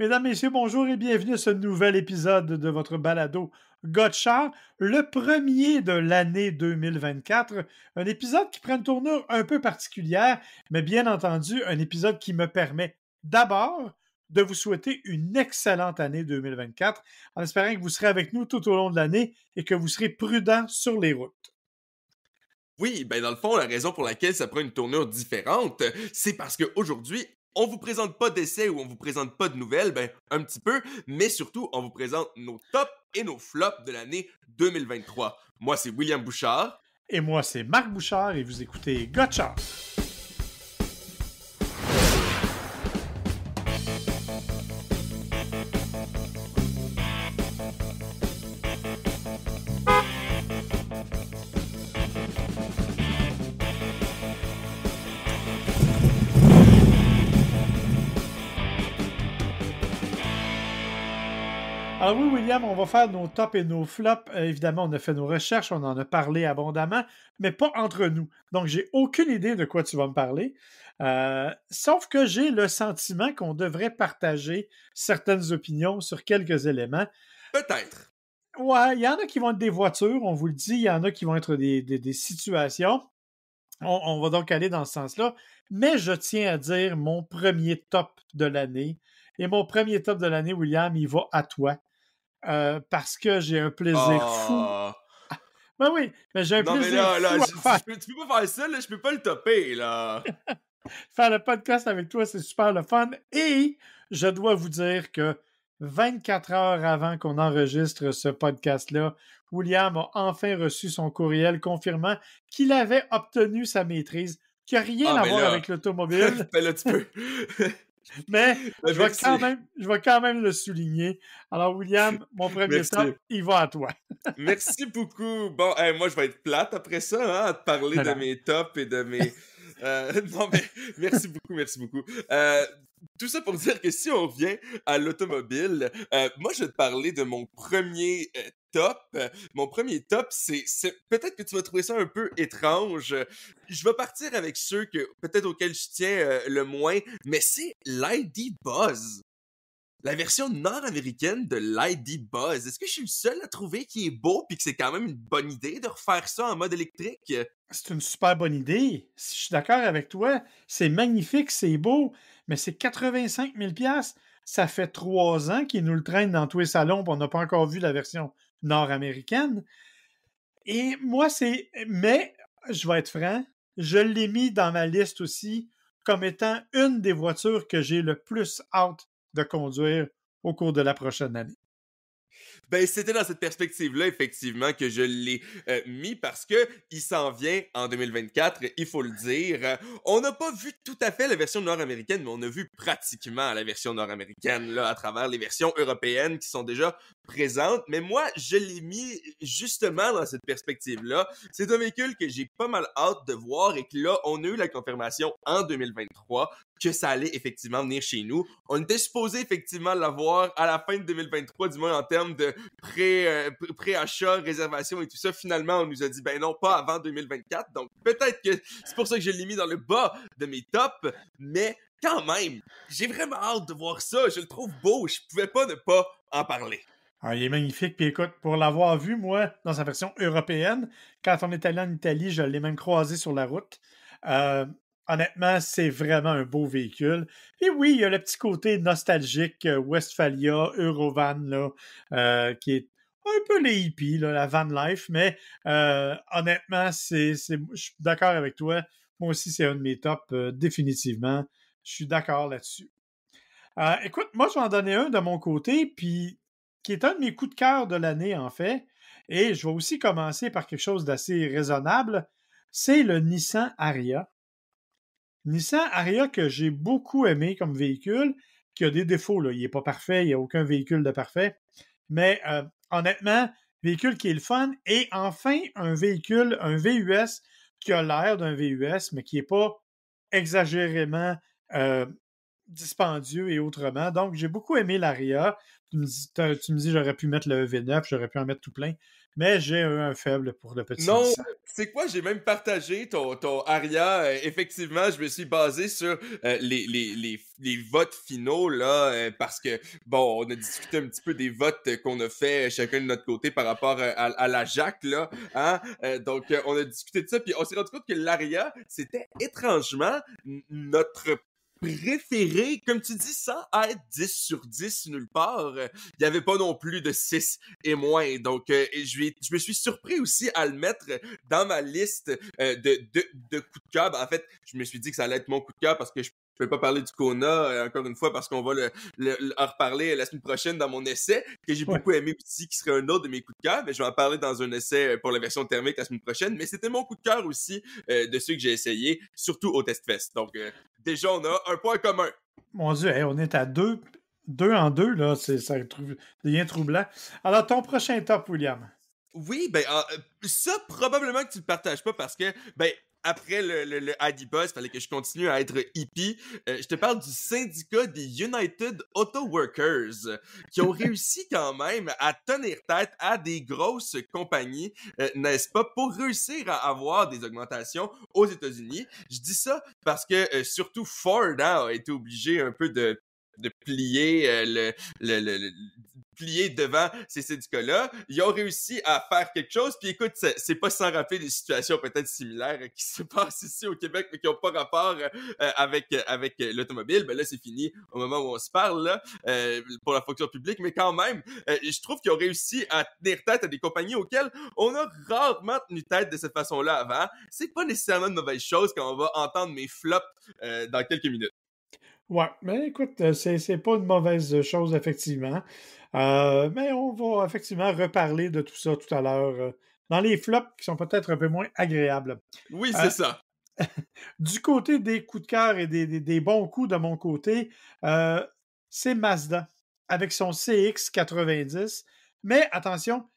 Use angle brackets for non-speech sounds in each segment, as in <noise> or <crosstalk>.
Mesdames, Messieurs, bonjour et bienvenue à ce nouvel épisode de votre balado Gotchard, le premier de l'année 2024. Un épisode qui prend une tournure un peu particulière, mais bien entendu, un épisode qui me permet d'abord de vous souhaiter une excellente année 2024, en espérant que vous serez avec nous tout au long de l'année et que vous serez prudent sur les routes. Oui, ben dans le fond, la raison pour laquelle ça prend une tournure différente, c'est parce qu'aujourd'hui, on vous présente pas d'essais ou on vous présente pas de nouvelles, ben un petit peu, mais surtout on vous présente nos tops et nos flops de l'année 2023. Moi c'est William Bouchard. Et moi c'est Marc Bouchard et vous écoutez Gotcha. Alors ah oui, William, on va faire nos tops et nos flops. Euh, évidemment, on a fait nos recherches, on en a parlé abondamment, mais pas entre nous. Donc, j'ai aucune idée de quoi tu vas me parler. Euh, sauf que j'ai le sentiment qu'on devrait partager certaines opinions sur quelques éléments. Peut-être. Ouais, il y en a qui vont être des voitures, on vous le dit, il y en a qui vont être des, situations. On, on, va donc aller dans ce sens-là. Mais je tiens à dire mon premier top de l'année. Et mon premier top de l'année, William, il va à toi. Euh, parce que j'ai un plaisir fou. Ben oui, mais j'ai un plaisir tu peux pas faire ça, je peux pas le topper, là. <laughs> faire le podcast avec toi, c'est super le fun. Et je dois vous dire que 24 heures avant qu'on enregistre ce podcast-là, William a enfin reçu son courriel confirmant qu'il avait obtenu sa maîtrise, qui n'a rien ah, à voir avec l'automobile. <laughs> Ben tu peux. <laughs> Mais ben, je vais, quand même, je vais quand même le souligner. Alors, William, mon premier stop, il va à toi. <laughs> Merci beaucoup. Bon, moi, je vais être plate après ça, hein, à te parler de mes tops et de mes. <laughs> Euh, <laughs> non, mais merci beaucoup, merci beaucoup. Euh, tout ça pour dire que si on vient à l'automobile, euh, moi je vais te parler de mon premier euh, top. Mon premier top, c'est, peut-être que tu vas trouver ça un peu étrange. Je vais partir avec ceux que peut-être auxquels je tiens euh, le moins, mais c'est l'ID Buzz. La version nord-américaine de l'ID Buzz. Est-ce que je suis le seul à trouver qui est beau puis que c'est quand même une bonne idée de refaire ça en mode électrique? C'est une super bonne idée. Si je suis d'accord avec toi, c'est magnifique, c'est beau, mais c'est 85 000 Ça fait trois ans qu'ils nous le traînent dans tous les salons, on n'a pas encore vu la version nord-américaine. Et moi, c'est. Mais, je vais être franc, je l'ai mis dans ma liste aussi comme étant une des voitures que j'ai le plus hâte de conduire au cours de la prochaine année. Ben, c'était dans cette perspective-là, effectivement, que je l'ai euh, mis parce que il s'en vient en 2024, il faut le dire. On n'a pas vu tout à fait la version nord-américaine, mais on a vu pratiquement la version nord-américaine, là, à travers les versions européennes qui sont déjà présente. Mais moi, je l'ai mis justement dans cette perspective-là. C'est un véhicule que j'ai pas mal hâte de voir et que là, on a eu la confirmation en 2023 que ça allait effectivement venir chez nous. On était supposé effectivement l'avoir à la fin de 2023, du moins en termes de euh, pré-achat, réservation et tout ça. Finalement, on nous a dit, ben non, pas avant 2024. Donc peut-être que c'est pour ça que je l'ai mis dans le bas de mes tops, mais quand même, j'ai vraiment hâte de voir ça. Je le trouve beau. Je pouvais pas ne pas en parler. Ah, il est magnifique. Puis écoute, pour l'avoir vu, moi, dans sa version européenne, quand on est allé en Italie, je l'ai même croisé sur la route. Euh, honnêtement, c'est vraiment un beau véhicule. Et oui, il y a le petit côté nostalgique euh, Westphalia, Eurovan, là, euh, qui est un peu les hippies, là, la van life, mais euh, honnêtement, c'est, je suis d'accord avec toi. Moi aussi, c'est un de mes tops, définitivement. Je suis d'accord là-dessus. écoute, moi, je vais en donner un de mon côté, puis qui est un de mes coups de cœur de l'année, en fait. Et je vais aussi commencer par quelque chose d'assez raisonnable. C'est le Nissan Aria. Nissan Aria que j'ai beaucoup aimé comme véhicule, qui a des défauts. Là. Il n'est pas parfait, il n'y a aucun véhicule de parfait. Mais euh, honnêtement, véhicule qui est le fun. Et enfin, un véhicule, un VUS qui a l'air d'un VUS, mais qui n'est pas exagérément euh, dispendieux et autrement. Donc, j'ai beaucoup aimé l'aria. Tu me dis, j'aurais pu mettre le v 9 j'aurais pu en mettre tout plein. Mais j'ai un faible pour le petit. Non, c'est quoi? J'ai même partagé ton, aria. Euh, effectivement, je me suis basé sur euh, les, les, votes finaux, là, euh, parce que, bon, on a discuté un petit peu des votes qu'on a fait chacun de notre côté par rapport à, la Jacques, là. Hein? donc, on a discuté de ça, puis on s'est rendu compte que l'aria, c'était étrangement notre préféré. Comme tu dis, sans être 10 sur 10 nulle part, euh, il n'y avait pas non plus de 6 et moins. Donc, euh, je, je me suis surpris aussi à le mettre dans ma liste euh, de, de, de coups de cœur. Ben, en fait, je me suis dit que ça allait être mon coup de cœur parce que je je ne vais pas parler du Kona, euh, encore une fois, parce qu'on va le, en reparler la semaine prochaine dans mon essai, que j'ai beaucoup aimé aussi, qui serait un autre de mes coups de cœur, mais je vais en parler dans un essai euh, pour la version thermique la semaine prochaine. Mais c'était mon coup de cœur aussi euh, de ceux que j'ai essayé, surtout au Test Fest. Donc, déjà, on a un point commun. Mon Dieu, on est à deux, deux en deux, là. C'est rien troublant. Alors, ton prochain top, William. Oui, ben, ça, probablement que tu ne le partages pas parce que, ben, après le, le, le il fallait que je continue à être hippie. Euh, je te parle du syndicat des United Auto Workers qui ont <laughs> réussi quand même à tenir tête à des grosses compagnies, euh, n'est-ce pas, pour réussir à avoir des augmentations aux États-Unis. Je dis ça parce que euh, surtout Ford hein, a été obligé un peu de de plier le, le, le, pliés devant ces syndicats-là. Ils ont réussi à faire quelque chose. Puis écoute, c'est pas sans rappeler des situations peut-être similaires qui se passent ici au Québec, mais qui n'ont pas rapport euh, avec, euh, avec euh, l'automobile. Ben là, c'est fini au moment où on se parle là, pour la fonction publique. Mais quand même, je trouve qu'ils ont réussi à tenir tête à des compagnies auxquelles on a rarement tenu tête de cette façon-là avant. C'est pas nécessairement une mauvaise chose quand on va entendre mes flops dans quelques minutes. Ouais, mais ben, écoute, c'est, c'est pas une mauvaise chose, effectivement. Euh, mais on va effectivement reparler de tout ça tout à l'heure euh, dans les flops qui sont peut-être un peu moins agréables. Oui, c'est euh, ça. <laughs> du côté des coups de cœur et des, bons coups de mon côté, c'est Mazda avec son CX90. Mais attention,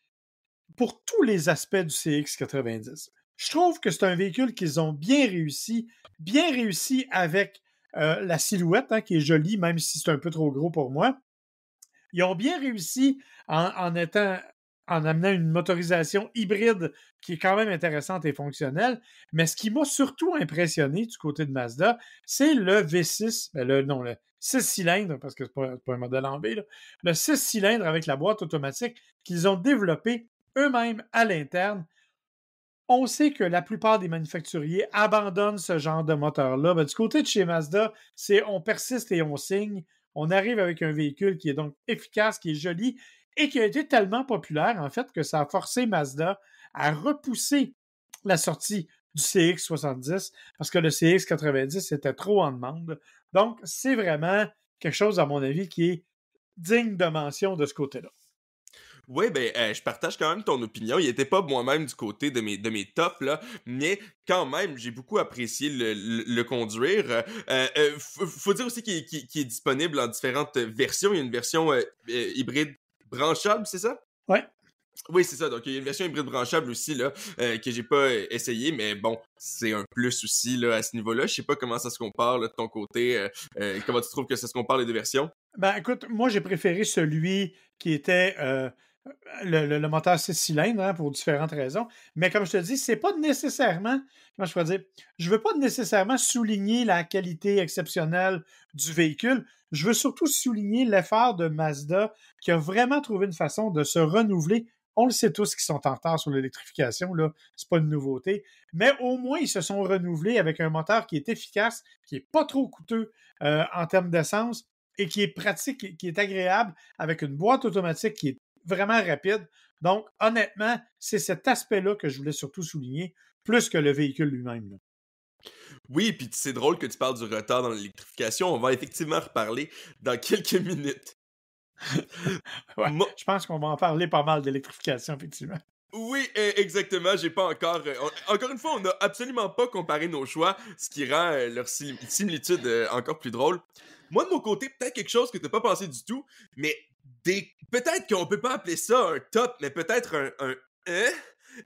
pour tous les aspects du CX90, je trouve que c'est un véhicule qu'ils ont bien réussi, bien réussi avec la silhouette hein, qui est jolie, même si c'est un peu trop gros pour moi. Ils ont bien réussi en, amenant une motorisation hybride qui est quand même intéressante et fonctionnelle. Mais ce qui m'a surtout impressionné du côté de Mazda, c'est le V6, ben, le, non, le 6 cylindres, parce que ce n'est pas, un modèle en B, le 6 cylindres avec la boîte automatique qu'ils ont développé eux-mêmes à l'interne. On sait que la plupart des manufacturiers abandonnent ce genre de moteur-là. du côté de chez Mazda, c'est on persiste et on signe on arrive avec un véhicule qui est donc efficace, qui est joli et qui a été tellement populaire, en fait, que ça a forcé Mazda à repousser la sortie du CX70 parce que le CX90 était trop en demande. Donc, c'est vraiment quelque chose, à mon avis, qui est digne de mention de ce côté-là. Oui, ben, euh, je partage quand même ton opinion. Il n'était pas moi-même du côté de mes, de mes tops, là, mais quand même, j'ai beaucoup apprécié le, le, conduire. Euh, euh faut dire aussi qu'il est disponible en différentes versions. Il y a une version euh, hybride branchable, c'est ça? Ouais. Oui, c'est ça. Donc, il y a une version hybride branchable aussi, là, que j'ai pas essayé, mais bon, c'est un plus aussi, là, à ce niveau-là. Je sais pas comment ça se compare, de ton côté. comment tu trouves que ça se compare, les deux versions? Ben, écoute, moi, j'ai préféré celui qui était le, moteur 6 cylindres hein, pour différentes raisons. Mais comme je te dis, c'est pas nécessairement, comment je pourrais dire, je veux pas nécessairement souligner la qualité exceptionnelle du véhicule. Je veux surtout souligner l'effort de Mazda qui a vraiment trouvé une façon de se renouveler. On le sait tous qu'ils sont en retard sur l'électrification, là, c'est pas une nouveauté. Mais au moins, ils se sont renouvelés avec un moteur qui est efficace, qui est pas trop coûteux euh, en termes d'essence et qui est pratique, qui est agréable, avec une boîte automatique qui est vraiment rapide. Donc, honnêtement, c'est cet aspect-là que je voulais surtout souligner, plus que le véhicule lui-même. Oui, puis c'est drôle que tu parles du retard dans l'électrification. On va effectivement reparler dans quelques <laughs> minutes. <laughs> Je pense qu'on va en parler pas mal d'électrification, effectivement. Oui, e, exactement. J'ai pas encore. Euh, encore une fois, on n'a absolument pas comparé nos choix, ce qui rend euh, leur similitude euh, encore plus drôle. Moi, de mon côté, peut-être quelque chose que tu n'as pas pensé du tout, mais Peut-être qu'on peut pas appeler ça un top, mais peut-être un. E,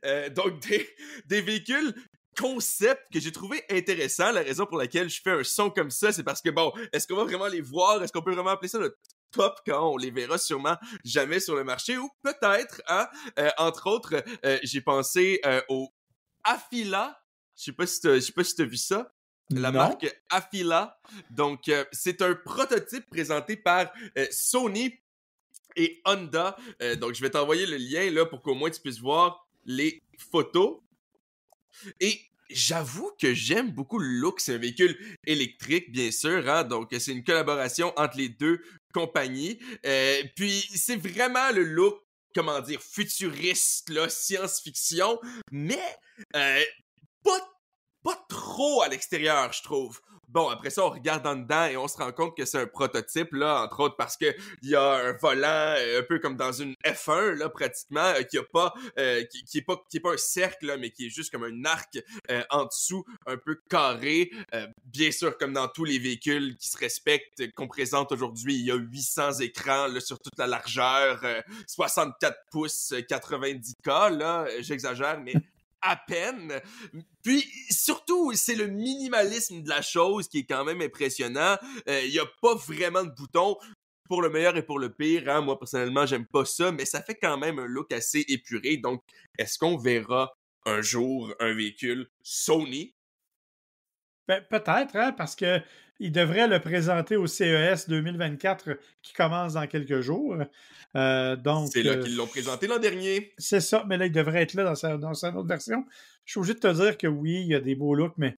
euh, donc, des, des véhicules concept que j'ai trouvé intéressant. La raison pour laquelle je fais un son comme ça, c'est parce que bon, est-ce qu'on va vraiment les voir? Est-ce qu'on peut vraiment appeler ça le top quand on les verra sûrement jamais sur le marché? Ou peut-être, hein, euh, entre autres, euh, j'ai pensé euh, au Afila. Je sais pas si tu sais si as vu ça. La marque Afila. Donc, euh, c'est un prototype présenté par Sony et Honda. Euh, donc, je vais t'envoyer le lien là pour qu'au moins tu puisses voir les photos. Et j'avoue que j'aime beaucoup le look. C'est un véhicule électrique, bien sûr. Hein? Donc, c'est une collaboration entre les deux compagnies. Euh, puis, c'est vraiment le look, comment dire, futuriste, science-fiction, mais euh, pas pas trop à l'extérieur, je trouve. Bon, après ça, on regarde en dedans et on se rend compte que c'est un prototype, là, entre autres parce que il y a un volant, euh, un peu comme dans une F1, là, pratiquement, euh, qui a pas, euh, qui, est pas, qui est pas un cercle, là, mais qui est juste comme un arc en dessous, un peu carré. bien sûr, comme dans tous les véhicules qui se respectent, qu'on présente aujourd'hui, il y a 800 écrans, là, sur toute la largeur, 64 pouces, 90K, là, j'exagère, mais à peine. Puis surtout, c'est le minimalisme de la chose qui est quand même impressionnant. Euh, il n'y a pas vraiment de bouton. pour le meilleur et pour le pire. Hein, moi, personnellement, j'aime pas ça, mais ça fait quand même un look assez épuré. Donc, est-ce qu'on verra un jour un véhicule Sony? Ben, peut-être, hein, parce que il devrait le présenter au CES 2024 qui commence dans quelques jours. Euh, donc, c'est là euh, qu'ils l'ont présenté l'an dernier. C'est ça, mais là, il devrait être là dans sa, dans sa autre version. Je suis obligé de te dire que oui, il y a des beaux looks, mais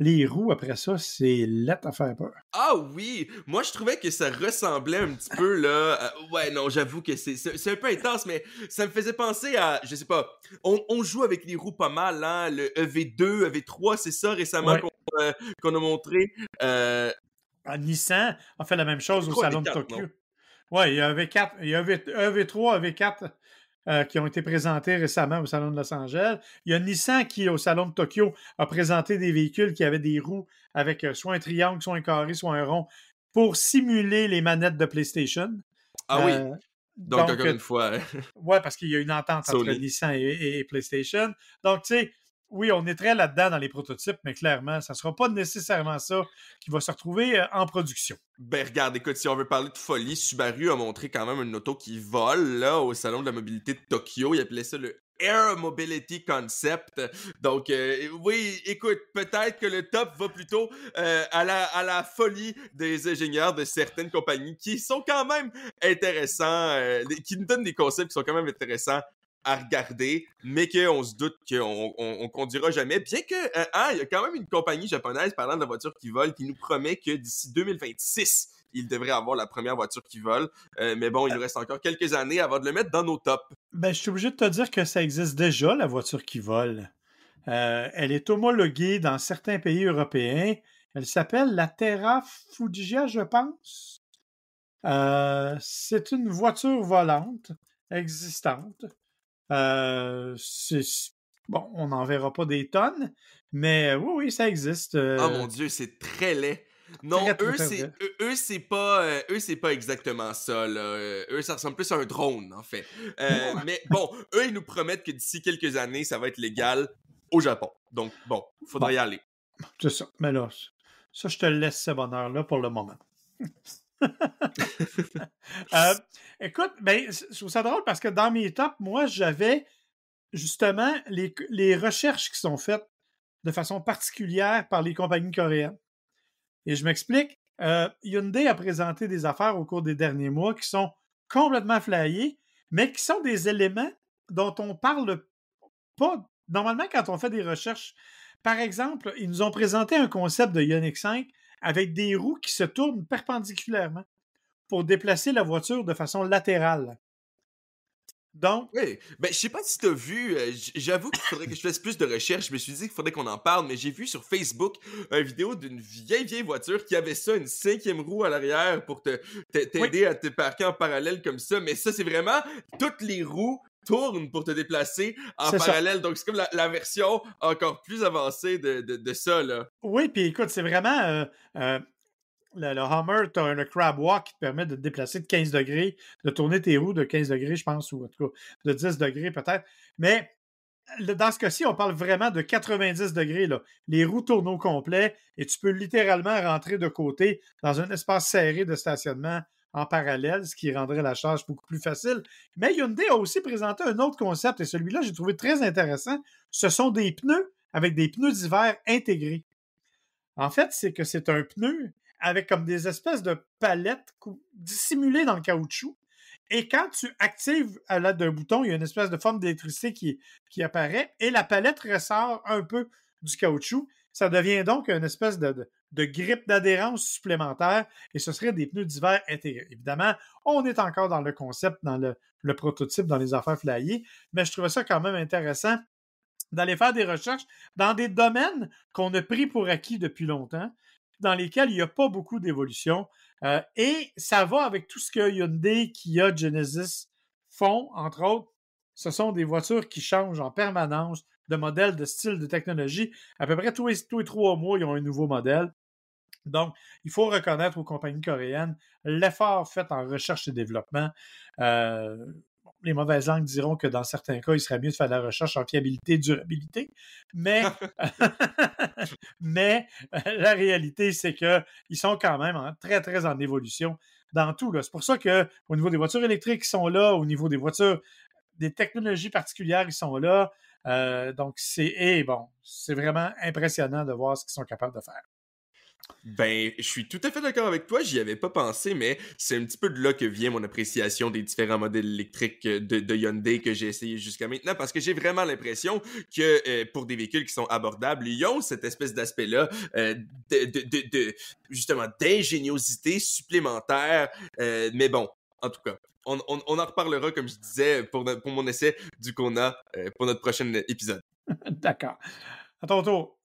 les roues, après ça, c'est lettre à faire peur. Ah oui! Moi, je trouvais que ça ressemblait un petit peu, là... <laughs> ouais, non, j'avoue que c'est, un peu intense, mais ça me faisait penser à... Je sais pas, on, joue avec les roues pas mal, hein? Le EV2, EV3, c'est ça, récemment, euh, qu'on, a montré. À euh Nissan, on fait la même chose au Salon de Tokyo. Ouais, il y a EV4, il y a EV, EV3, EV4 euh, qui ont été présentés récemment au Salon de Los Angeles. Il y a Nissan qui, au Salon de Tokyo, a présenté des véhicules qui avaient des roues avec euh, soit un triangle, soit un carré, soit un rond pour simuler les manettes de PlayStation. Ah oui. Euh, donc, encore une fois. Hein. Oui, parce qu'il y a une entente entre Nissan et PlayStation. Donc, tu sais, oui, on est très là-dedans dans les prototypes, mais clairement, ça ne sera pas nécessairement ça qui va se retrouver euh, en production. Ben regarde, écoute, si on veut parler de folie, Subaru a montré quand même une auto qui vole là, au Salon de la mobilité de Tokyo. Il appelait ça le Air Mobility Concept. Donc, euh, oui, écoute, peut-être que le top va plutôt euh, à, la, folie des ingénieurs de certaines compagnies qui sont quand même intéressants, qui nous donnent des concepts qui sont quand même intéressants à regarder, mais qu'on se doute qu'on on, conduira jamais. Bien que, ah, il y a quand même une compagnie japonaise parlant de la voiture qui vole qui nous promet que d'ici 2026, il devrait avoir la première voiture qui vole. Euh, mais bon, il nous reste encore quelques années avant de le mettre dans nos tops. Ben, je suis obligé de te dire que ça existe déjà, la voiture qui vole. Euh, elle est homologuée dans certains pays européens. Elle s'appelle la Terra Fujiya, je pense. c'est une voiture volante existante euh, bon, on n'en verra pas des tonnes, mais euh, oui, oui, ça existe. Oh mon Dieu, c'est très laid. Non, eux, c'est eux, pas eux, c'est pas exactement ça. Là. eux, ça ressemble plus à un drone en fait. mais bon, eux, ils nous promettent que d'ici quelques années, ça va être légal au Japon. Donc bon, faudrait y aller. C'est ça. Mais là, ça, je te laisse ce bonheur là pour le moment. <laughs> <laughs> Euh, écoute, ben, je trouve ça drôle parce que dans mes étapes, moi, j'avais justement les, recherches qui sont faites de façon particulière par les compagnies coréennes. Et je m'explique. Euh, Hyundai a présenté des affaires au cours des derniers mois qui sont complètement flyées, mais qui sont des éléments dont on parle pas normalement quand on fait des recherches. Par exemple, ils nous ont présenté un concept de Ioniq 5 avec des roues qui se tournent perpendiculairement pour déplacer la voiture de façon latérale. Donc. Oui, ben, je sais pas si tu as vu, euh, j'avoue qu'il faudrait que je fasse plus de recherches. Je me suis dit qu'il faudrait qu'on en parle, mais j'ai vu sur Facebook une vidéo d'une vieille, vieille voiture qui avait ça, une cinquième roue à l'arrière pour t'aider à te parquer en parallèle comme ça. Mais ça, c'est vraiment toutes les roues tourne pour te déplacer en parallèle. Donc, c'est comme la, version encore plus avancée de, de, ça. Oui, puis écoute, c'est vraiment. Euh, euh, le, hammer Hummer, tu le crab walk qui te permet de te déplacer de 15 degrés, de tourner tes roues de 15 degrés, je pense, ou en tout cas de 10 degrés peut-être. Mais dans ce cas-ci, on parle vraiment de 90 degrés. Les roues tournent au complet et tu peux littéralement rentrer de côté dans un espace serré de stationnement en parallèle, ce qui rendrait la charge beaucoup plus facile. Mais Hyundai a aussi présenté un autre concept et celui-là, j'ai trouvé très intéressant. Ce sont des pneus avec des pneus d'hiver intégrés. En fait, c'est que c'est un pneu avec comme des espèces de palettes dissimulées dans le caoutchouc. Et quand tu actives à l'aide d'un bouton, il y a une espèce de forme d'électricité qui, apparaît et la palette ressort un peu du caoutchouc. Ça devient donc une espèce de de grippe d'adhérence supplémentaire et ce serait des pneus d'hiver intégrés. Évidemment, on est encore dans le concept, dans le, prototype, dans les affaires flyées, mais je trouvais ça quand même intéressant d'aller faire des recherches dans des domaines qu'on a pris pour acquis depuis longtemps, dans lesquels il n'y a pas beaucoup d'évolution. Euh, et ça va avec tout ce que Hyundai, Kia, Genesis font, entre autres. Ce sont des voitures qui changent en permanence, de modèles, de styles, de technologies. À peu près tous les, tous trois mois, ils ont un nouveau modèle. Donc, il faut reconnaître aux compagnies coréennes l'effort fait en recherche et développement. Euh, les mauvaises langues diront que dans certains cas, il serait mieux de faire de la recherche en fiabilité et durabilité. Mais, <laughs> <laughs> mais euh, la réalité, c'est qu'ils sont quand même très, très en évolution dans tout. C'est pour ça qu'au niveau des voitures électriques, ils sont là. Au niveau des voitures, des technologies particulières, ils sont là. Euh, donc, c'est. bon, c'est vraiment impressionnant de voir ce qu'ils sont capables de faire. Ben, je suis tout à fait d'accord avec toi, j'y avais pas pensé, mais c'est un petit peu de là que vient mon appréciation des différents modèles électriques euh, de, Hyundai que j'ai essayé jusqu'à maintenant, parce que j'ai vraiment l'impression que euh, pour des véhicules qui sont abordables, ils ont cette espèce d'aspect-là de, justement d'ingéniosité supplémentaire. mais bon, en tout cas, on, en reparlera, comme je disais, pour, pour mon essai du Kona euh, pour notre prochain épisode. <laughs> D'accord. À ton tour.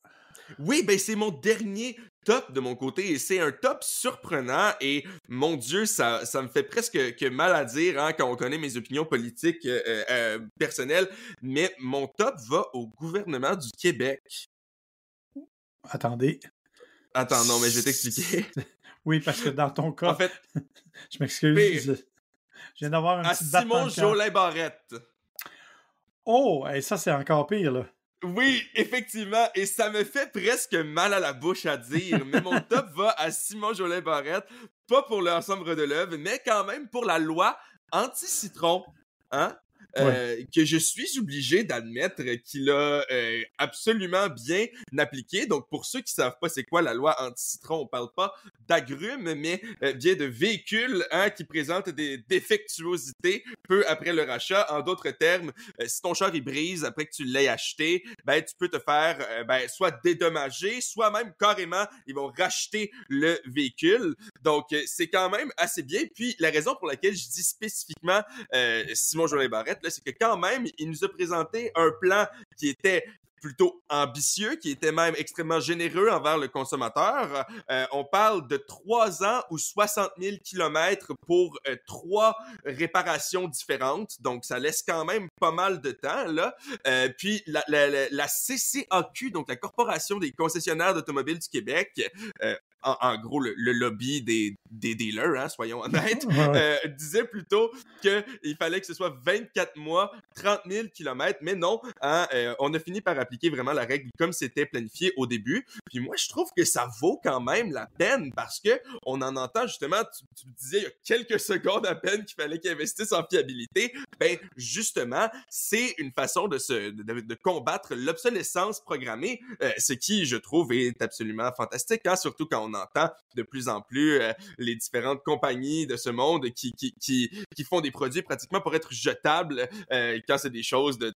Oui, ben c'est mon dernier top de mon côté et c'est un top surprenant et mon Dieu, ça, ça me fait presque que mal à dire hein, quand on connaît mes opinions politiques euh, euh, personnelles, mais mon top va au gouvernement du Québec. Attendez. Attends, non, mais je vais t'expliquer. <laughs> Oui, parce que dans ton cas, en fait, <laughs> je m'excuse. Je viens d'avoir un à Simon Jolin Barrette. Oh, et ça, c'est encore pire, là. Oui, effectivement, et ça me fait presque mal à la bouche à dire, mais mon <laughs> top va à Simon Jolin Barrette, pas pour l'ensemble de l'œuvre, mais quand même pour la loi anti-citron. Hein? Euh, que je suis obligé d'admettre qu'il a euh, absolument bien appliqué. Donc, pour ceux qui savent pas c'est quoi la loi anti-citron, on parle pas d'agrumes, mais euh, bien de véhicules hein, qui présentent des défectuosités peu après le rachat. En d'autres termes, euh, si ton char il brise après que tu l'aies acheté, ben tu peux te faire ben, soit dédommager, soit même carrément ils vont racheter le véhicule. Donc, c'est quand même assez bien. Puis, la raison pour laquelle je dis spécifiquement Simon Jolin Barrette c'est que quand même, il nous a présenté un plan qui était plutôt ambitieux, qui était même extrêmement généreux envers le consommateur. Euh, on parle de trois ans ou 60 000 kilomètres pour euh, trois réparations différentes. Donc, ça laisse quand même pas mal de temps, là. Euh, puis, la, la, CCAQ, donc la Corporation des concessionnaires d'automobiles du Québec, en, gros, le, lobby des, des dealers, hein, soyons <laughs> honnêtes, euh, disait plutôt qu'il fallait que ce soit 24 mois, 30 000 kilomètres, mais non, hein, euh, on a fini par appliquer vraiment la règle comme c'était planifié au début. Puis moi, je trouve que ça vaut quand même la peine parce que on en entend justement, tu, disais il y a quelques secondes à peine qu'il fallait qu'ils investissent en fiabilité. Ben, justement, c'est une façon de, se, de, combattre l'obsolescence programmée, euh, ce qui, je trouve, est absolument fantastique, hein, surtout quand on entend de plus en plus euh, les différentes compagnies de ce monde qui, qui, font des produits pratiquement pour être jetables euh, quand c'est des choses de,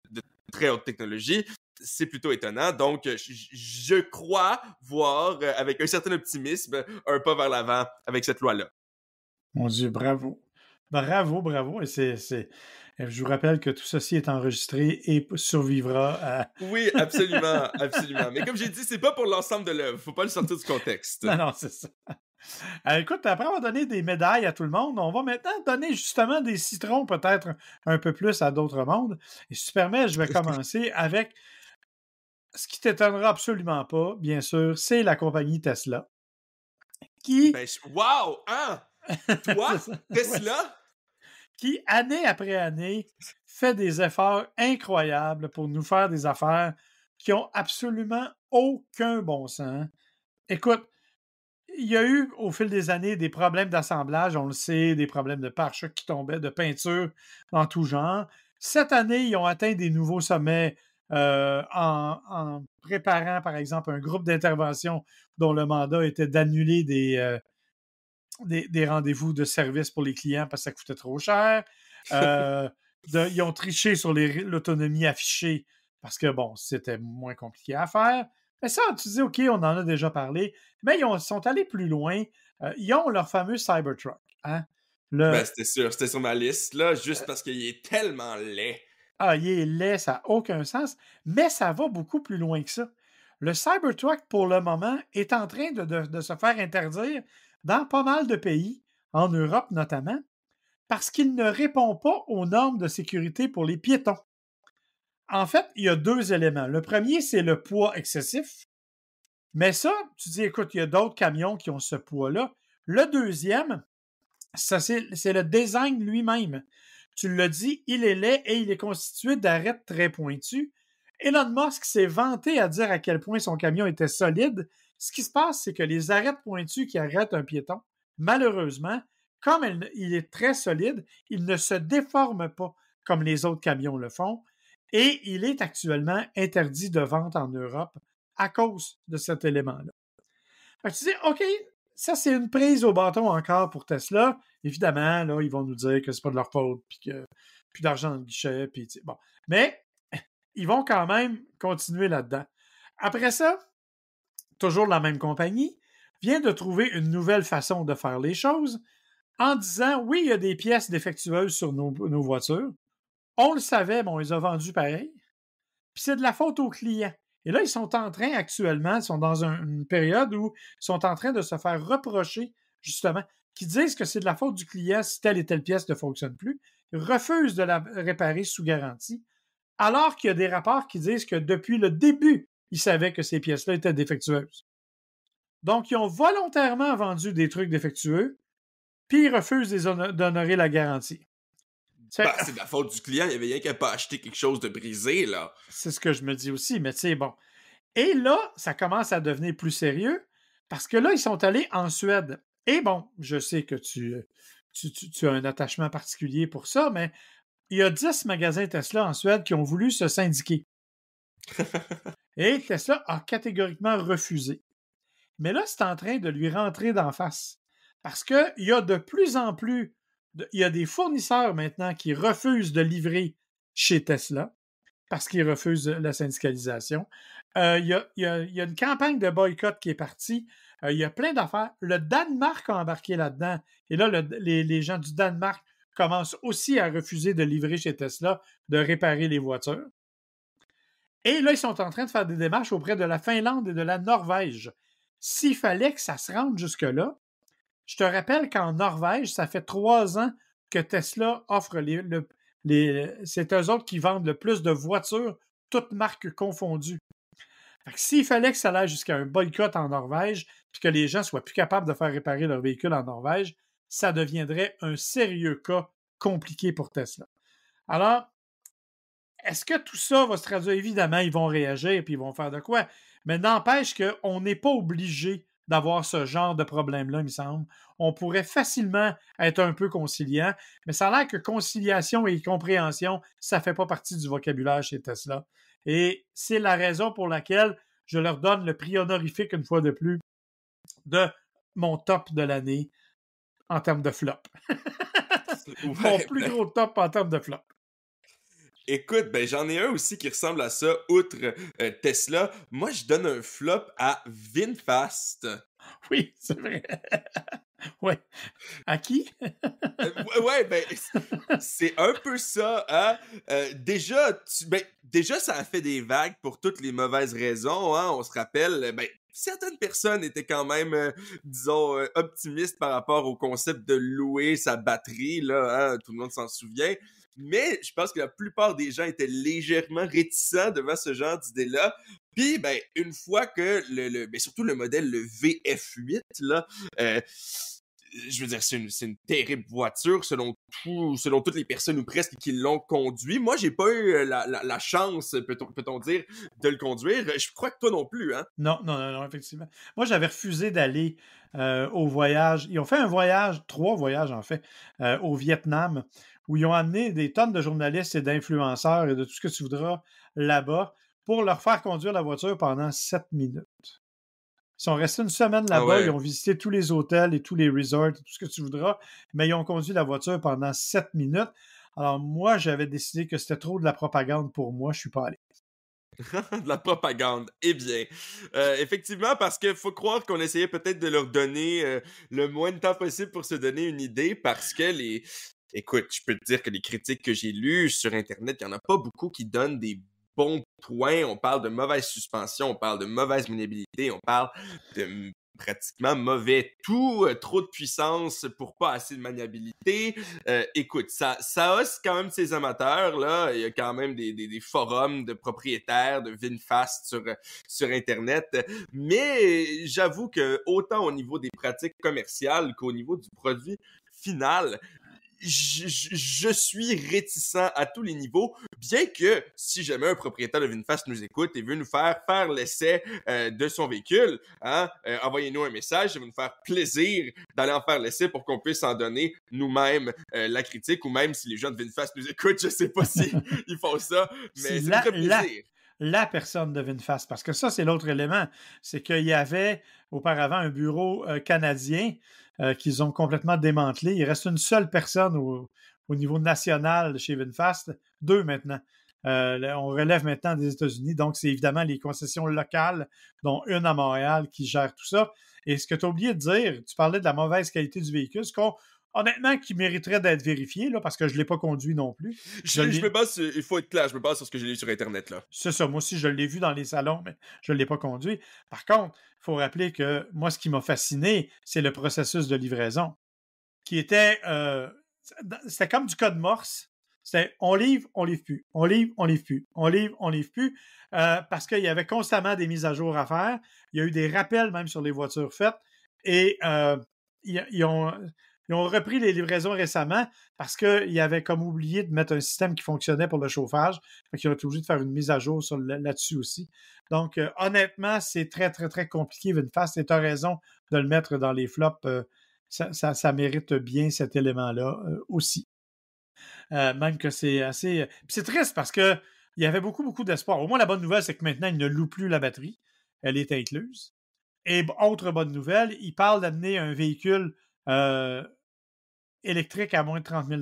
très haute technologie c'est plutôt étonnant. Donc, je crois voir euh, avec un certain optimisme un pas vers l'avant avec cette loi-là. Mon Dieu, bravo. Bravo, bravo. Et c'est, euh, je vous rappelle que tout ceci est enregistré et survivra à. <laughs> Oui, absolument, absolument. Mais comme j'ai dit, c'est pas pour l'ensemble de l'œuvre. Faut pas le sortir du contexte. Non, non, c'est ça. Euh, écoute, après avoir donné des médailles à tout le monde, on va maintenant donner justement des citrons peut-être un peu plus à d'autres mondes. Et si tu permets, je vais <laughs> commencer avec ce qui t'étonnera absolument pas, bien sûr, c'est la compagnie Tesla. Qui. Ben, waouh hein? <laughs> Toi, Tesla? qui, année après année, fait des efforts incroyables pour nous faire des affaires qui ont absolument aucun bon sens. Écoute, il y a eu au fil des années des problèmes d'assemblage, on le sait, des problèmes de pare qui tombaient, de peinture en tout genre. Cette année, ils ont atteint des nouveaux sommets euh, en, préparant, par exemple, un groupe d'intervention dont le mandat était d'annuler des, euh, des, rendez-vous de service pour les clients parce que ça coûtait trop cher. Euh, <laughs> ils ont triché sur l'autonomie affichée parce que, bon, c'était moins compliqué à faire. Mais ça, tu dis, OK, on en a déjà parlé, mais ils sont allés plus loin. Euh, ils ont leur fameux Cybertruck. Hein. Ben, c'était sûr, c'était sur ma liste, là, juste euh parce qu'il est tellement laid. Ah, il est laid, ça n'a aucun sens, mais ça va beaucoup plus loin que ça. Le Cybertruck, pour le moment, est en train de se faire interdire dans pas mal de pays, en Europe notamment, parce qu'il ne répond pas aux normes de sécurité pour les piétons. En fait, il y a deux éléments. Le premier, c'est le poids excessif. Mais ça, tu dis, écoute, il y a d'autres camions qui ont ce poids-là. Le deuxième, c'est le design lui-même. Tu le dis, il est laid et il est constitué d'arêtes très pointues. Elon Musk s'est vanté à dire à quel point son camion était solide ce qui se passe, c'est que les arêtes pointues qui arrêtent un piéton, malheureusement, comme il est très solide, il ne se déforme pas comme les autres camions le font et il est actuellement interdit de vente en Europe à cause de cet élément-là. Tu dis, OK, ça c'est une prise au bâton encore pour Tesla. Évidemment, là, ils vont nous dire que c'est pas de leur faute, puis que plus d'argent dans guichet, puis bon. Mais <laughs> ils vont quand même continuer là-dedans. Après ça, toujours la même compagnie, vient de trouver une nouvelle façon de faire les choses en disant oui, il y a des pièces défectueuses sur nos, voitures. On le savait, mais on les a pareil. Puis c'est de la faute au client. Et là, ils sont en train actuellement, ils sont dans une période où ils sont en train de se faire reprocher, justement, qui disent que c'est de la faute du client si telle et telle pièce ne fonctionne plus, ils refusent de la réparer sous garantie, alors qu'il y a des rapports qui disent que depuis le début ils savaient que ces pièces-là étaient défectueuses. Donc, ils ont volontairement vendu des trucs défectueux, puis ils refusent d'honorer la garantie. Ben, c'est la faute du client, il n'y avait rien qu'à pas acheter quelque chose de brisé, là. C'est ce que je me dis aussi, mais tu bon. Et là, ça commence à devenir plus sérieux, parce que là, ils sont allés en Suède. Et bon, je sais que tu, euh, tu, tu as un attachement particulier pour ça, mais il y a 10 magasins Tesla en Suède qui ont voulu se syndiquer. Et Tesla a catégoriquement refusé. Mais là, c'est en train de lui rentrer d'en face. Parce qu'il y a de plus en plus, il y a des fournisseurs maintenant qui refusent de livrer chez Tesla parce qu'ils refusent la syndicalisation. Euh, il y, a une campagne de boycott qui est partie. Euh, il y a plein d'affaires. Le Danemark a embarqué là-dedans. Et là, les, gens du Danemark commencent aussi à refuser de livrer chez Tesla, de réparer les voitures. Et là, ils sont en train de faire des démarches auprès de la Finlande et de la Norvège. S'il fallait que ça se rende jusque-là, je te rappelle qu'en Norvège, ça fait trois ans que Tesla offre les. c'est eux autres qui vendent le plus de voitures, toutes marques confondues. S'il fallait que ça aille jusqu'à un boycott en Norvège, puis que les gens soient plus capables de faire réparer leur véhicule en Norvège, ça deviendrait un sérieux cas compliqué pour Tesla. Alors, est-ce que tout ça va se traduire? Évidemment, ils vont réagir puis ils vont faire de quoi. Mais n'empêche qu'on n'est pas obligé d'avoir ce genre de problème-là, il me semble. On pourrait facilement être un peu conciliant, mais ça a l'air que conciliation et compréhension, ça ne fait pas partie du vocabulaire chez Tesla. Et c'est la raison pour laquelle je leur donne le prix honorifique, une fois de plus, de mon top de l'année en termes de flop. <laughs> mon plus ben gros top en termes de flop. Écoute, ben j'en ai un aussi qui ressemble à ça, outre euh, Tesla. Moi, je donne un flop à VinFast. Oui, c'est vrai. <laughs> ouais. À qui? Euh, oui, ben, c'est un peu ça. Hein? Euh, déjà, tu, ben, déjà, ça a fait des vagues pour toutes les mauvaises raisons. Hein. On se rappelle, ben, certaines personnes étaient quand même, disons, optimistes par rapport au concept de louer sa batterie. Là, hein. Tout le monde s'en souvient mais je pense que la plupart des gens étaient légèrement réticents devant ce genre d'idée-là. Puis, ben, une fois que le, ben, surtout le modèle, le VF8, là, euh, je veux dire, c'est une, terrible voiture selon selon toutes les personnes ou presque qui l'ont conduit. Moi, j'ai pas eu euh, la, chance, peut-on peut dire, de le conduire. Je crois que toi non plus, hein? Non, non, non, non effectivement. Moi, j'avais refusé d'aller euh, au voyage. Ils ont fait un voyage, trois voyages en fait, au Vietnam, où ils ont amené des tonnes de journalistes et d'influenceurs et de tout ce que tu voudras là-bas pour leur faire conduire la voiture pendant sept minutes. Ils sont restés une semaine ah là-bas, ils ont visité tous les hôtels et tous les resorts, tout ce que tu voudras, mais ils ont conduit la voiture pendant sept minutes. Alors moi, j'avais décidé que c'était trop de la propagande pour moi, je suis pas allé. <laughs> de la propagande, eh bien. Euh, effectivement, parce qu'il faut croire qu'on essayait peut-être de leur donner euh, le moins de temps possible pour se donner une idée, parce que les, écoute, je peux te dire que les critiques que j'ai lues sur Internet, il n'y en a pas beaucoup qui donnent des bons points. On parle de mauvaise suspension, on parle de mauvaise maniabilité, on parle de pratiquement mauvais tout, euh, trop de puissance pour pas assez de maniabilité. Euh, écoute, ça, ça hausse quand même ces amateurs là. Il y a quand même des, des forums de propriétaires de VinFast sur sur internet. Mais j'avoue que autant au niveau des pratiques commerciales qu'au niveau du produit final, je, suis réticent à tous les niveaux, bien que si jamais un propriétaire de Vinfast nous écoute et veut nous faire faire l'essai euh, de son véhicule, hein, euh, envoyez-nous un message, ça va nous faire plaisir d'aller en faire l'essai pour qu'on puisse en donner nous-mêmes euh, la critique, ou même si les gens de Vinfast nous écoutent, je sais pas si <laughs> ils font ça, mais c'est très plaisir la personne de VinFast, Parce que ça, c'est l'autre élément. C'est qu'il y avait auparavant un bureau euh, canadien euh, qu'ils ont complètement démantelé. Il reste une seule personne au, niveau national chez VinFast, deux maintenant. Euh, on relève maintenant des États-Unis, donc c'est évidemment les concessions locales, dont une à Montréal, qui gère tout ça. Et ce que tu as oublié de dire, tu parlais de la mauvaise qualité du véhicule, ce qu'on honnêtement, qui mériterait d'être vérifié, là, parce que je ne l'ai pas conduit non plus. Je, me il faut être clair, je me base sur ce que j'ai lu sur Internet, là. C'est ça, moi aussi, je l'ai vu dans les salons, mais je ne l'ai pas conduit. Par contre, il faut rappeler que moi, ce qui m'a fasciné, c'est le processus de livraison, qui était... Euh, c'était comme du code morse. C'était on livre, on livre plus, on livre, on livre plus, on livre, on livre plus, euh, parce qu'il y avait constamment des mises à jour à faire. Il y a eu des rappels même sur les voitures faites, et euh, ils ont ils ont repris les livraisons récemment parce qu'ils avaient comme oublié de mettre un système qui fonctionnait pour le chauffage. Fait ils ont été obligés de faire une mise à jour là-dessus aussi. Donc, euh, honnêtement, c'est très, très, très compliqué, Vinfast. Et c'est raison de le mettre dans les flops. Euh, ça, mérite bien cet élément-là euh, aussi. même que c'est assez. c'est triste parce que il y avait beaucoup, beaucoup d'espoir. Au moins, la bonne nouvelle, c'est que maintenant, ils ne louent plus la batterie. Elle est incluse. Et autre bonne nouvelle, il parle d'amener un véhicule électrique à moins de 30 000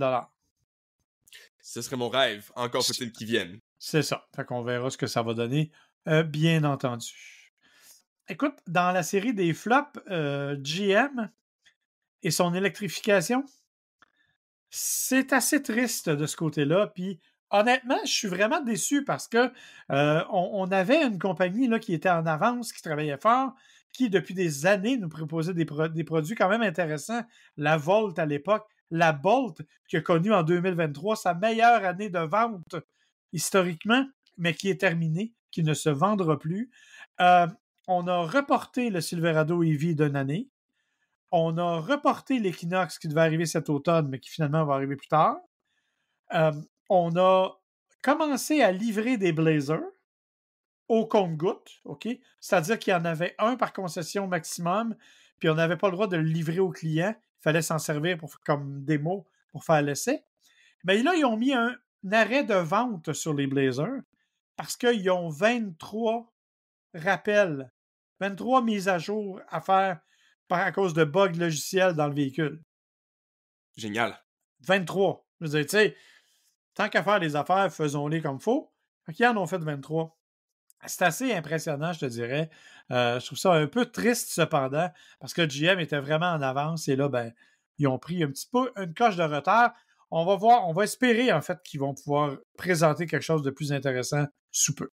Ce serait mon rêve. Encore faut-il qui viennent. C'est ça. On verra ce que ça va donner, euh, bien entendu. Écoute, dans la série des flops, euh, GM et son électrification, c'est assez triste de ce côté-là. Puis honnêtement, je suis vraiment déçu parce que euh, on, on, avait une compagnie là, qui était en avance, qui travaillait fort, qui, depuis des années, nous proposait des, produits quand même intéressants. La Volt à l'époque, la Bolt, qui a connu en 2023 sa meilleure année de vente historiquement, mais qui est terminée, qui ne se vendra plus. Euh, on a reporté le Silverado EV d'une année. On a reporté l'équinoxe qui devait arriver cet automne, mais qui finalement va arriver plus tard. Euh, on a commencé à livrer des Blazers au compte-goutte, OK? C'est-à-dire qu'il y en avait un par concession maximum, puis on n'avait pas le droit de le livrer au client. Il fallait s'en servir pour, comme démo pour faire l'essai. Mais là, ils ont mis un, arrêt de vente sur les Blazers parce qu'ils ont 23 rappels, 23 mises à jour à faire par, à cause de bugs logiciels dans le véhicule. Génial. 23. Je veux dire, tu sais, tant qu'à faire les affaires, faisons-les comme faut. OK, qu'ils en ont fait 23. C'est assez impressionnant, je te dirais. Euh, je trouve ça un peu triste, cependant, parce que GM était vraiment en avance et là, ben, ils ont pris un petit peu une coche de retard. On va voir, on va espérer, en fait, qu'ils vont pouvoir présenter quelque chose de plus intéressant sous peu.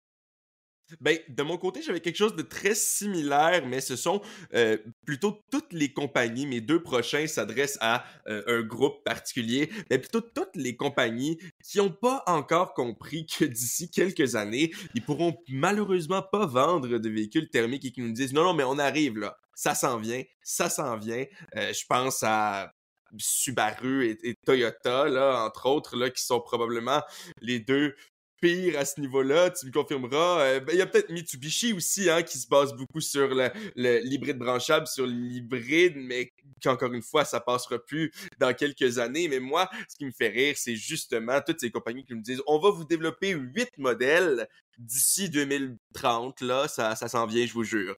Ben, de mon côté, j'avais quelque chose de très similaire, mais ce sont euh, plutôt toutes les compagnies. Mes deux prochains s'adressent à euh, un groupe particulier, mais plutôt toutes les compagnies qui n'ont pas encore compris que d'ici quelques années, ils pourront malheureusement pas vendre de véhicules thermiques et qui nous disent non, non, mais on arrive là, ça s'en vient, ça s'en vient. Euh, je pense à Subaru et, et, Toyota, là, entre autres, là, qui sont probablement les deux pire à ce niveau-là, tu me confirmeras. Euh, ben, il y a peut-être Mitsubishi aussi, hein, qui se base beaucoup sur l'hybride branchable, sur l'hybride, mais qu'encore une fois, ça passera plus dans quelques années. Mais moi, ce qui me fait rire, c'est justement toutes ces compagnies qui me disent, on va vous développer huit modèles d'ici 2030, là, ça, ça s'en vient, je vous jure.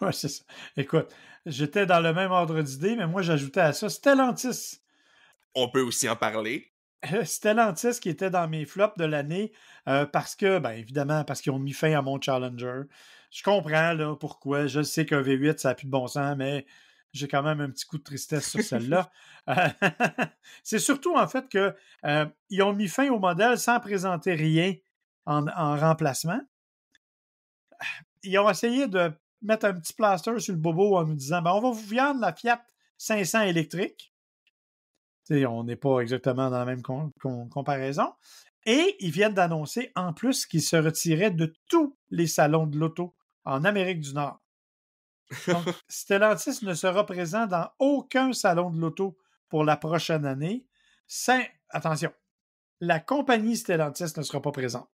Oui, c'est ça. Écoute, j'étais dans le même ordre d'idée, mais moi, j'ajoutais à ça Stellantis. On peut aussi en parler. C'était <laughs> Stellantis qui était dans mes flops de l'année euh, parce que, ben évidemment, parce qu'ils ont mis fin à mon Challenger. Je comprends là, pourquoi. Je sais qu'un V8, ça n'a plus de bon sens, mais j'ai quand même un petit coup de tristesse sur celle-là. <laughs> <laughs> c'est surtout en fait qu'ils euh, ont mis fin au modèle sans présenter rien en, remplacement. Ah, ils ont essayé de mettre un petit plaster sur le bobo en nous disant ben, on va vous vendre la Fiat 500 électrique on n'est pas exactement dans la même comparaison. Et ils viennent d'annoncer en plus qu'ils se retiraient de tous les salons de l'auto en Amérique du Nord. Donc, <laughs> Stellantis ne sera présent dans aucun salon de l'auto pour la prochaine année. Sans... Attention, la compagnie Stellantis ne sera pas présente.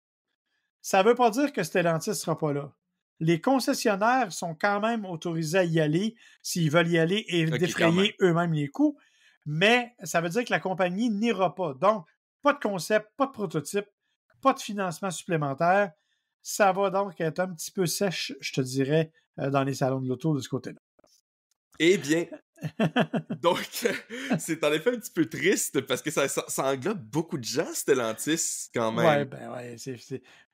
Ça ne veut pas dire que Stellantis ne sera pas là. Les concessionnaires sont quand même autorisés à y aller s'ils veulent y aller et défrayer eux-mêmes les coûts, mais ça veut dire que la compagnie n'ira pas. Donc, pas de concept, pas de prototype, pas de financement supplémentaire. Ça va donc être un petit peu sèche, je te dirais, euh, dans les salons de l'auto de ce côté-là. Eh bien, <laughs> donc, <laughs> c'est en effet un petit peu triste parce que ça, englobe beaucoup de gens, Stellantis, quand même. Ouais, ben ouais, c'est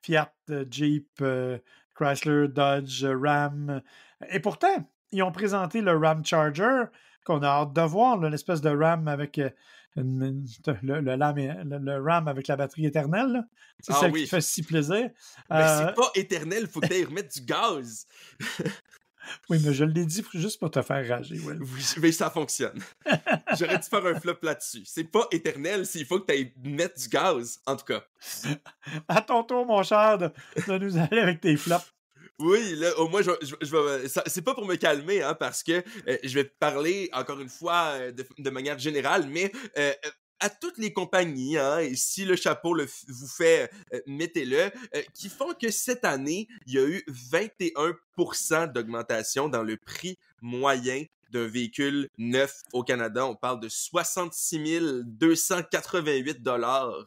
Fiat, euh, Jeep, euh, Chrysler, Dodge, Ram. Et pourtant, ils ont présenté le Ram Charger qu'on a hâte de voir, l'espèce de RAM avec euh, le, RAM avec la batterie éternelle. C'est ah qui fait si plaisir. Mais euh, c'est pas éternel, faut que tu remettre du gaz. <laughs> oui, mais je l'ai dit juste pour te faire rager. Oui, mais ça fonctionne. <laughs> J'aurais dû faire un flop là-dessus. C'est pas éternel s'il faut que tu mettre du gaz, en tout cas. <laughs> À ton tour, mon cher, de, de nous aller avec tes flops. Oui, là, au moins, je, je, c'est pas pour me calmer, hein, parce que euh, je vais parler encore une fois euh, de, manière générale, mais euh, à toutes les compagnies, hein, et si le chapeau le vous fait, mettez-le, qui font que cette année, il y a eu 21% d'augmentation dans le prix moyen d'un véhicule neuf au Canada, on parle de 66 288 dollars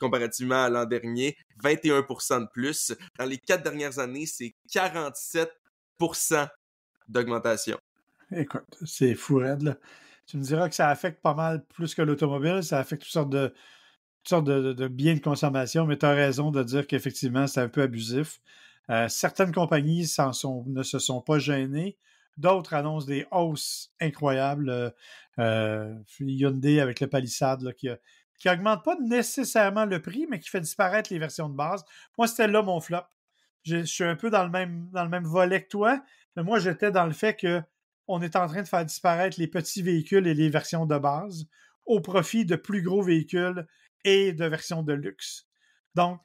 comparativement à l'an dernier, 21 de plus. Dans les quatre dernières années, c'est 47 d'augmentation. Écoute, c'est fou Red. Tu me diras que ça affecte pas mal plus que l'automobile, ça affecte toutes sortes de sortes de, biens de consommation, mais tu as raison de dire qu'effectivement, c'est un peu abusif. Euh, certaines compagnies ne se sont pas gênées. D'autres annoncent des hausses incroyables. Euh, euh Hyundai avec le palissade qui, qui augmente pas nécessairement le prix, mais qui fait disparaître les versions de base. Moi, c'était là mon flop. Je, suis un peu dans le même, dans le même volet que toi, mais moi, j'étais dans le fait que on est en train de faire disparaître les petits véhicules et les versions de base au profit de plus gros véhicules et de versions de luxe. Donc,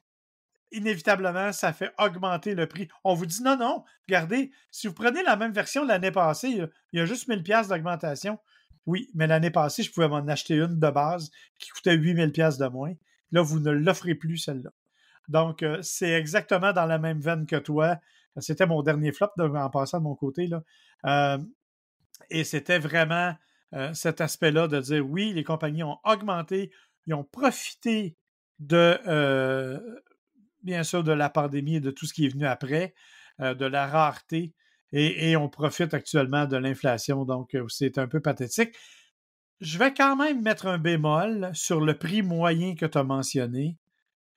inévitablement, ça fait augmenter le prix. On vous dit non, non, regardez, si vous prenez la même version l'année passée, il y, a, juste 1000$ d'augmentation. Oui, mais l'année passée, je pouvais m'en acheter une de base qui coûtait 8000$ de moins. Là, vous ne l'offrez plus, celle-là. Donc, euh, c'est exactement dans la même veine que toi. C'était mon dernier flop de, en passant de mon côté. Là. Euh, et c'était vraiment euh, cet aspect-là de dire oui, les compagnies ont augmenté, ils ont profité de, bien sûr, de la pandémie et de tout ce qui est venu après, euh, de la rareté, et, on profite actuellement de l'inflation, donc euh, c'est un peu pathétique. Je vais quand même mettre un bémol sur le prix moyen que tu as mentionné,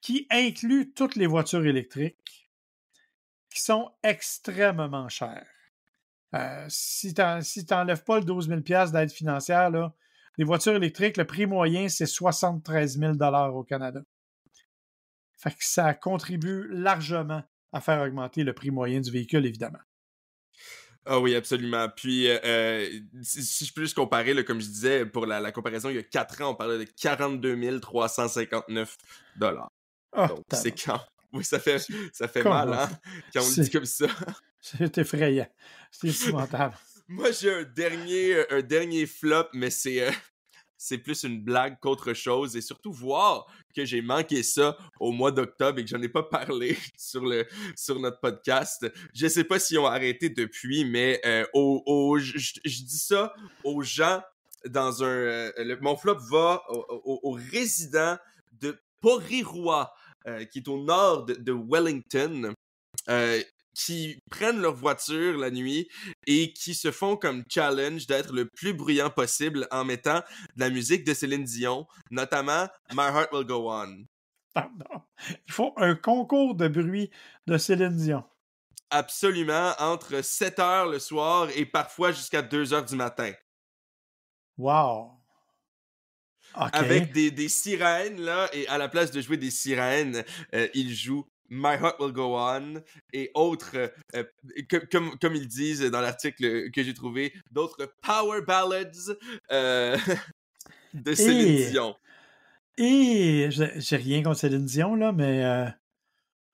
qui inclut toutes les voitures électriques, qui sont extrêmement chères. Euh, si tu si n'enlèves pas le 12 000 d'aide financière, là, les voitures électriques, le prix moyen, c'est 73 000 au Canada. Fait que ça contribue largement à faire augmenter le prix moyen du véhicule, évidemment. Ah oui, absolument. Puis, euh, euh, si, je peux juste comparer, comme je disais, pour la, comparaison, il y a quatre ans, on parlait de 42 359 dollars. Ah, Donc, c'est quand... <laughs> Oui, ça fait, ça fait mal, hein, quand on le dit comme ça. C'est effrayant. C'est épouvantable. <laughs> Moi, j'ai un dernier, un dernier flop, mais c'est euh, c'est plus une blague qu'autre chose et surtout voir que j'ai manqué ça au mois d'octobre et que j'en ai pas <laughs> parlé sur le sur notre podcast. Je sais pas si ont arrêté depuis, mais euh, au, je dis ça aux gens dans un euh, mon flop va aux au, résidents de Porirua, euh, qui est au nord de Wellington qui prennent leur voiture la nuit et qui se font comme challenge d'être le plus bruyant possible en mettant de la musique de Céline Dion, notamment My Heart Will Go On. Pardon. Ils un concours de bruit de Céline Dion. Absolument, entre 7 heures le soir et parfois jusqu'à 2 heures du matin. Wow! Avec des, sirènes, là, et à la place de jouer des sirènes, euh, ils jouent My Heart Will Go On et autres, euh, euh, comme, ils disent dans l'article que j'ai trouvé, d'autres power ballads euh, <laughs> de Céline Dion. Et j'ai rien contre Céline Dion, là, mais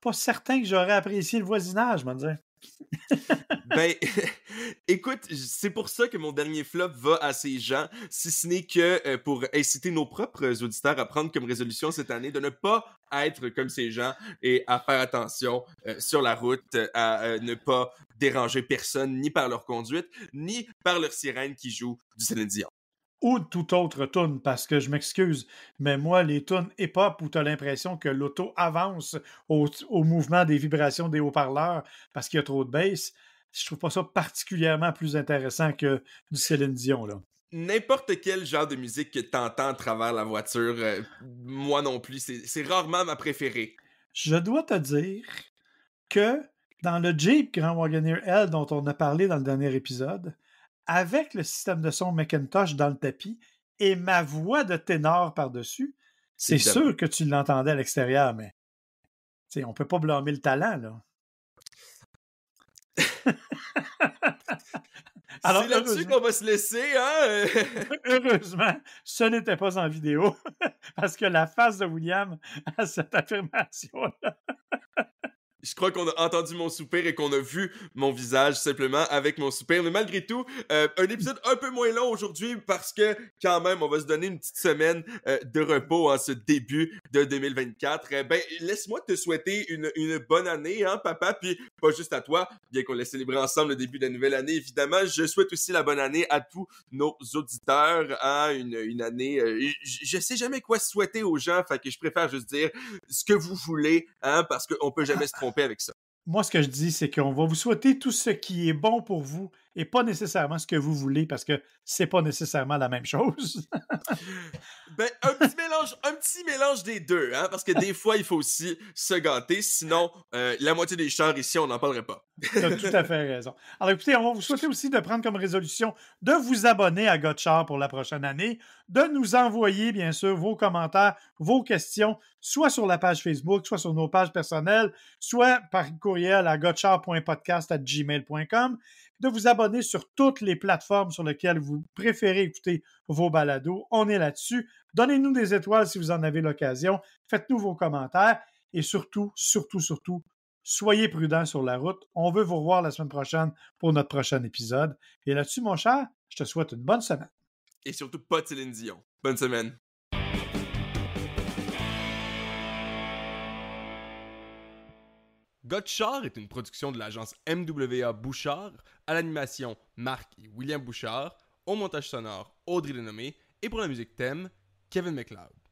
pas certain que j'aurais apprécié le voisinage, je dire. <laughs> ben, <laughs> écoute, c'est pour ça que mon dernier flop va à ces gens, si ce n'est que euh, pour inciter nos propres auditeurs à prendre comme résolution cette année de ne pas être comme ces gens et à faire attention euh, sur la route, euh, à ne pas déranger personne, ni par leur conduite, ni par leur sirène qui joue du Céline ou de autre tune, parce que je m'excuse, mais moi, les tunes hip-hop où tu as l'impression que l'auto avance au, mouvement des vibrations des haut-parleurs parce qu'il y a trop de bass, je trouve pas ça particulièrement plus intéressant que du Céline Dion, là. N'importe quel genre de musique que entends à travers la voiture, euh, moi non plus, c'est rarement ma préférée. Je dois te dire que dans le Jeep Grand Wagoneer L dont on a parlé dans le dernier épisode, avec le système de son Macintosh dans le tapis et ma voix de ténor par-dessus, c'est sûr que tu l'entendais à l'extérieur, mais on ne peut pas blâmer le talent, là. <laughs> Alors, c'est là-dessus qu'on va se laisser, hein? <laughs> heureusement, ce n'était pas en vidéo, <laughs> parce que la face de William à cette affirmation-là je crois qu'on a entendu mon soupir et qu'on a vu mon visage simplement avec mon soupir. Mais malgré tout, euh, un épisode un peu moins long aujourd'hui parce que quand même, on va se donner une petite semaine euh, de repos en ce début de 2024. Eh ben, laisse-moi te souhaiter une, bonne année, hein, papa, puis pas juste à toi, bien qu'on l'ait célébré ensemble le début de la nouvelle année, évidemment. Je souhaite aussi la bonne année à tous nos auditeurs, hein, une, une année... Euh, je sais jamais quoi souhaiter aux gens, fait que je préfère juste dire ce que vous voulez, hein, parce qu'on peut jamais se tromper avec ça. Moi, ce que je dis, c'est qu'on va vous souhaiter tout ce qui est bon pour vous et pas nécessairement ce que vous voulez parce que c'est pas nécessairement la même chose. <laughs> ben, un petit mélange, un petit mélange des deux, hein, parce que des <laughs> fois, il faut aussi se gâter, sinon, euh, la moitié des chars ici, on n'en parlerait pas. tu as tout à <laughs> fait raison. Alors écoutez, on va vous souhaiter aussi de prendre comme résolution de vous abonner à Gotchard pour la prochaine année, de nous envoyer, bien sûr, vos commentaires, vos questions, soit sur la page Facebook, soit sur nos pages personnelles, soit par courriel à gotchard.podcast.gmail.com de vous abonner sur toutes les plateformes sur lesquelles vous préférez écouter vos balados. On est là-dessus. Donnez-nous des étoiles si vous en avez l'occasion. Faites-nous vos commentaires. Et surtout, surtout, surtout, soyez prudents sur la route. On veut vous revoir la semaine prochaine pour notre prochain épisode. Et là-dessus, mon cher, je te souhaite une bonne semaine. Et surtout pas de Céline Bonne semaine. Gotchard est une production de l'agence MWA Bouchard, à l'animation Marc et William Bouchard, au montage sonore Audrey Lenommé et pour la musique thème, Kevin McLeod.